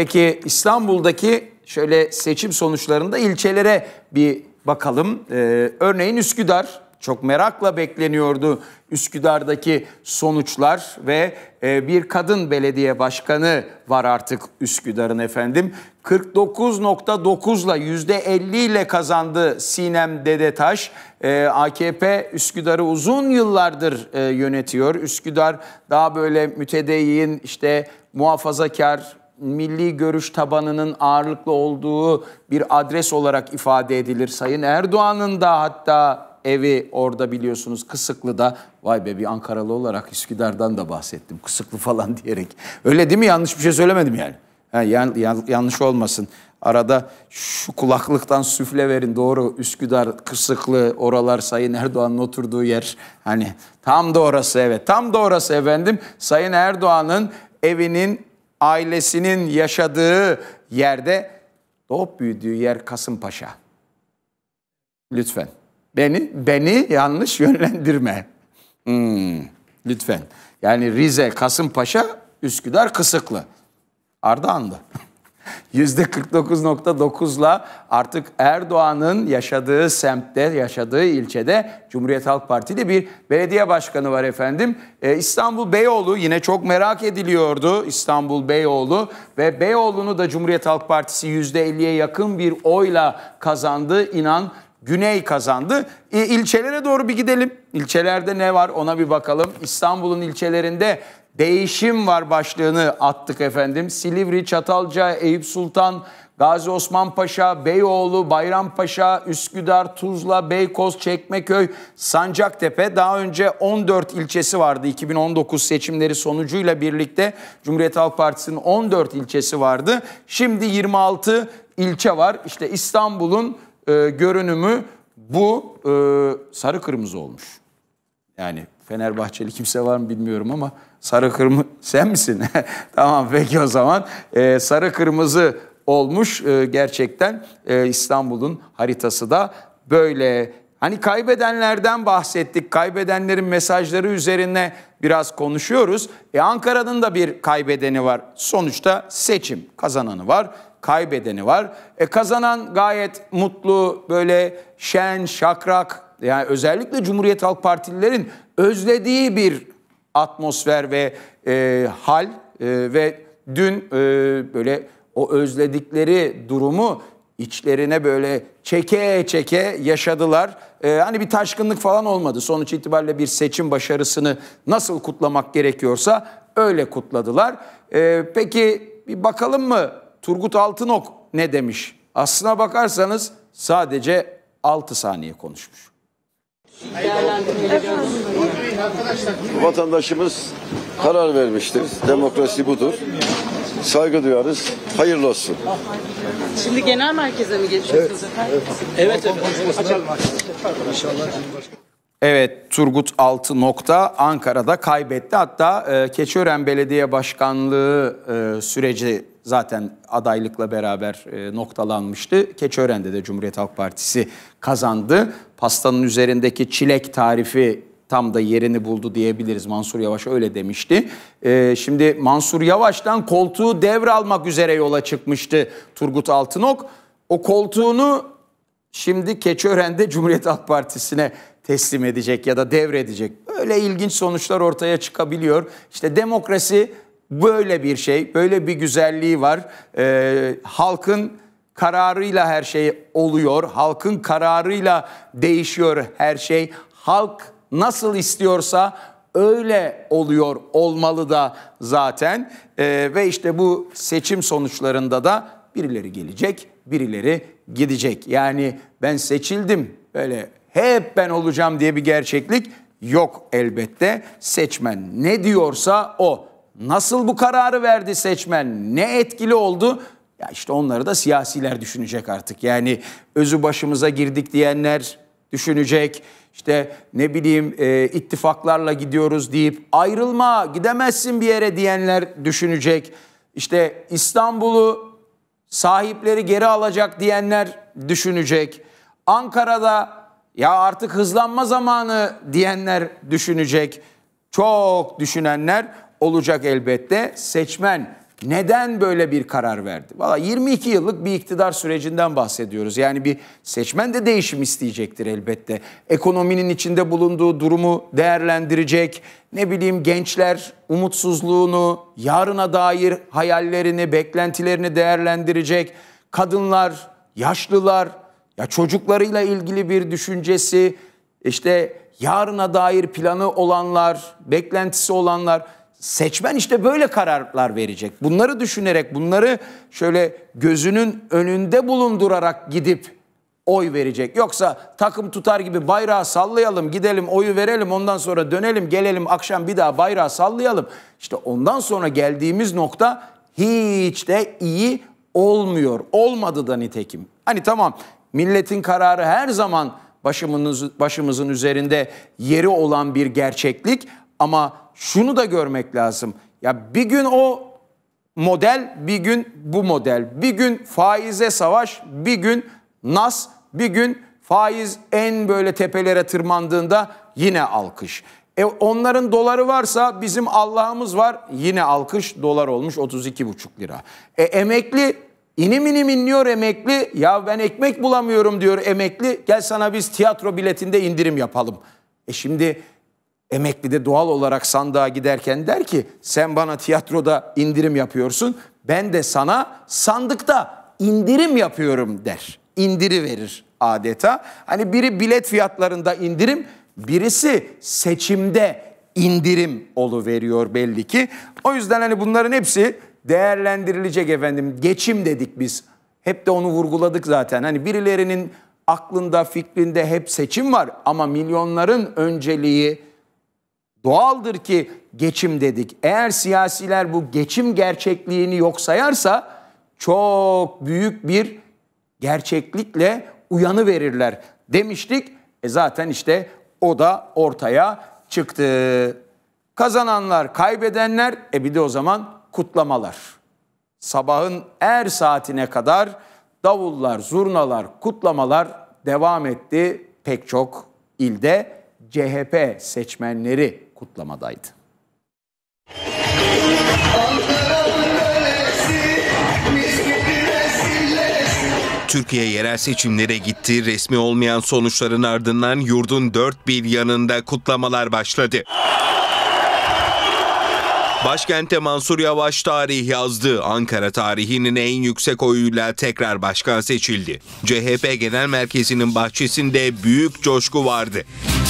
Peki İstanbul'daki şöyle seçim sonuçlarında ilçelere bir bakalım. Ee, örneğin Üsküdar çok merakla bekleniyordu Üsküdar'daki sonuçlar ve e, bir kadın belediye başkanı var artık Üsküdar'ın efendim. 49.9'la %50 ile kazandı Sinem Dedetaş. E, ee, AKP Üsküdar'ı uzun yıllardır e, yönetiyor. Üsküdar daha böyle mütedeyyin işte muhafazakar milli görüş tabanının ağırlıklı olduğu bir adres olarak ifade edilir. Sayın Erdoğan'ın da hatta evi orada biliyorsunuz Kısıklı'da. Vay be bir Ankaralı olarak Üsküdar'dan da bahsettim. Kısıklı falan diyerek. Öyle değil mi? Yanlış bir şey söylemedim yani. Ha, yan, yan, yanlış olmasın. Arada şu kulaklıktan süfle verin. Doğru Üsküdar, Kısıklı, oralar Sayın Erdoğan'ın oturduğu yer. Hani tam da orası evet. Tam da orası efendim. Sayın Erdoğan'ın evinin ailesinin yaşadığı yerde doğup büyüdüğü yer Kasımpaşa. Lütfen. Beni beni yanlış yönlendirme. Hmm, lütfen. Yani Rize, Kasımpaşa, Üsküdar, Kısıklı. Ardahan'da. %49.9'la artık Erdoğan'ın yaşadığı semtte, yaşadığı ilçede Cumhuriyet Halk Partili bir belediye başkanı var efendim. Ee, İstanbul Beyoğlu yine çok merak ediliyordu İstanbul Beyoğlu ve Beyoğlu'nu da Cumhuriyet Halk Partisi %50'ye yakın bir oyla kazandı. inan Güney kazandı. E, ilçelere doğru bir gidelim. İlçelerde ne var ona bir bakalım. İstanbul'un ilçelerinde değişim var başlığını attık efendim. Silivri, Çatalca, Eyüp Sultan, Gazi Osman Paşa, Beyoğlu, Bayrampaşa, Üsküdar, Tuzla, Beykoz, Çekmeköy, Sancaktepe daha önce 14 ilçesi vardı. 2019 seçimleri sonucuyla birlikte Cumhuriyet Halk Partisi'nin 14 ilçesi vardı. Şimdi 26 ilçe var. İşte İstanbul'un e, görünümü bu e, sarı kırmızı olmuş. Yani Fenerbahçeli kimse var mı bilmiyorum ama sarı kırmızı sen misin? tamam peki o zaman e, sarı kırmızı olmuş e, gerçekten e, İstanbul'un haritası da böyle. Hani kaybedenlerden bahsettik. Kaybedenlerin mesajları üzerine biraz konuşuyoruz. E Ankara'nın da bir kaybedeni var. Sonuçta seçim kazananı var, kaybedeni var. E kazanan gayet mutlu, böyle şen, şakrak, yani özellikle Cumhuriyet Halk Partililerin özlediği bir atmosfer ve e, hal e, ve dün e, böyle o özledikleri durumu içlerine böyle çeke çeke yaşadılar. Ee, hani bir taşkınlık falan olmadı. Sonuç itibariyle bir seçim başarısını nasıl kutlamak gerekiyorsa öyle kutladılar. Ee, peki bir bakalım mı Turgut Altınok ne demiş? Aslına bakarsanız sadece 6 saniye konuşmuş. Vatandaşımız karar vermiştir. Demokrasi budur. Saygı duyarız. Hayırlı olsun. Şimdi genel merkeze mi geçiyorsunuz efendim? Evet. evet. Evet Turgut 6 nokta Ankara'da kaybetti. Hatta e, Keçiören Belediye Başkanlığı e, süreci zaten adaylıkla beraber e, noktalanmıştı. Keçören'de de Cumhuriyet Halk Partisi kazandı. Pastanın üzerindeki çilek tarifi tam da yerini buldu diyebiliriz. Mansur Yavaş öyle demişti. E, şimdi Mansur Yavaş'tan koltuğu devralmak üzere yola çıkmıştı Turgut Altınok. O koltuğunu şimdi Keçören'de Cumhuriyet Halk Partisi'ne teslim edecek ya da devredecek. Böyle ilginç sonuçlar ortaya çıkabiliyor. İşte demokrasi böyle bir şey, böyle bir güzelliği var. E, halkın kararıyla her şey oluyor. Halkın kararıyla değişiyor her şey. Halk nasıl istiyorsa öyle oluyor olmalı da zaten. E, ve işte bu seçim sonuçlarında da birileri gelecek, birileri gidecek. Yani ben seçildim böyle hep ben olacağım diye bir gerçeklik yok elbette. Seçmen ne diyorsa o. Nasıl bu kararı verdi seçmen? Ne etkili oldu? Ya işte onları da siyasiler düşünecek artık. Yani özü başımıza girdik diyenler düşünecek. İşte ne bileyim e, ittifaklarla gidiyoruz deyip ayrılma gidemezsin bir yere diyenler düşünecek. İşte İstanbul'u sahipleri geri alacak diyenler düşünecek. Ankara'da ya artık hızlanma zamanı diyenler düşünecek. Çok düşünenler olacak elbette. Seçmen neden böyle bir karar verdi? Valla 22 yıllık bir iktidar sürecinden bahsediyoruz. Yani bir seçmen de değişim isteyecektir elbette. Ekonominin içinde bulunduğu durumu değerlendirecek. Ne bileyim gençler umutsuzluğunu, yarına dair hayallerini, beklentilerini değerlendirecek. Kadınlar, yaşlılar, ya çocuklarıyla ilgili bir düşüncesi, işte yarına dair planı olanlar, beklentisi olanlar seçmen işte böyle kararlar verecek. Bunları düşünerek, bunları şöyle gözünün önünde bulundurarak gidip oy verecek. Yoksa takım tutar gibi bayrağı sallayalım, gidelim oyu verelim, ondan sonra dönelim, gelelim akşam bir daha bayrağı sallayalım. İşte ondan sonra geldiğimiz nokta hiç de iyi olmuyor. Olmadı da nitekim. Hani tamam milletin kararı her zaman başımız, başımızın üzerinde yeri olan bir gerçeklik ama şunu da görmek lazım. Ya bir gün o model, bir gün bu model. Bir gün faize savaş, bir gün nas, bir gün faiz en böyle tepelere tırmandığında yine alkış. E onların doları varsa bizim Allah'ımız var yine alkış dolar olmuş 32,5 lira. E emekli inim inim inliyor emekli ya ben ekmek bulamıyorum diyor emekli gel sana biz tiyatro biletinde indirim yapalım. E şimdi Emekli de doğal olarak sandığa giderken der ki sen bana tiyatroda indirim yapıyorsun ben de sana sandıkta indirim yapıyorum der. İndiri verir adeta. Hani biri bilet fiyatlarında indirim, birisi seçimde indirim olu veriyor belli ki. O yüzden hani bunların hepsi değerlendirilecek efendim. Geçim dedik biz. Hep de onu vurguladık zaten. Hani birilerinin aklında, fikrinde hep seçim var ama milyonların önceliği Doğaldır ki geçim dedik. Eğer siyasiler bu geçim gerçekliğini yok sayarsa çok büyük bir gerçeklikle uyanı verirler demiştik. E zaten işte o da ortaya çıktı. Kazananlar, kaybedenler e bir de o zaman kutlamalar. Sabahın er saatine kadar davullar, zurnalar, kutlamalar devam etti pek çok ilde CHP seçmenleri kutlamadaydı. Türkiye yerel seçimlere gitti. Resmi olmayan sonuçların ardından yurdun dört bir yanında kutlamalar başladı. Başkente Mansur Yavaş tarih yazdı. Ankara tarihinin en yüksek oyuyla tekrar başkan seçildi. CHP Genel Merkezi'nin bahçesinde büyük coşku vardı.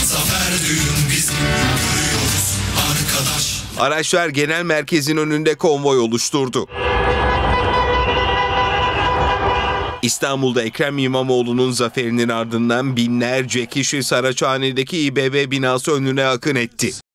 Zafer düğün Araçlar genel merkezin önünde konvoy oluşturdu. İstanbul'da Ekrem İmamoğlu'nun zaferinin ardından binlerce kişi Saraçhane'deki İBB binası önüne akın etti.